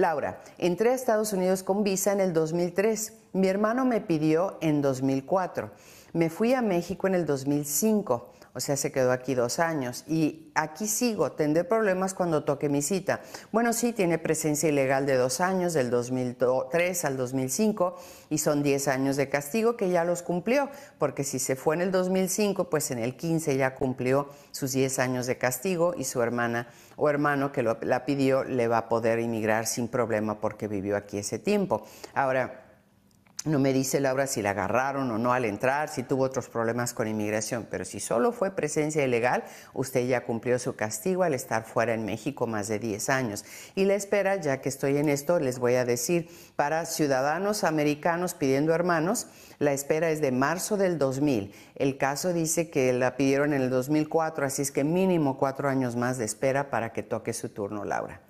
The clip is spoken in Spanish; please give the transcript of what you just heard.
Laura, entré a Estados Unidos con visa en el 2003. Mi hermano me pidió en 2004. Me fui a México en el 2005, o sea, se quedó aquí dos años y aquí sigo, tendré problemas cuando toque mi cita. Bueno, sí, tiene presencia ilegal de dos años, del 2003 al 2005, y son 10 años de castigo que ya los cumplió, porque si se fue en el 2005, pues en el 15 ya cumplió sus 10 años de castigo y su hermana o hermano que la pidió le va a poder inmigrar sin problema porque vivió aquí ese tiempo. Ahora, no me dice Laura si la agarraron o no al entrar, si tuvo otros problemas con inmigración, pero si solo fue presencia ilegal, usted ya cumplió su castigo al estar fuera en México más de 10 años. Y la espera, ya que estoy en esto, les voy a decir, para ciudadanos americanos pidiendo hermanos, la espera es de marzo del 2000. El caso dice que la pidieron en el 2004, así es que mínimo cuatro años más de espera para que toque su turno, Laura.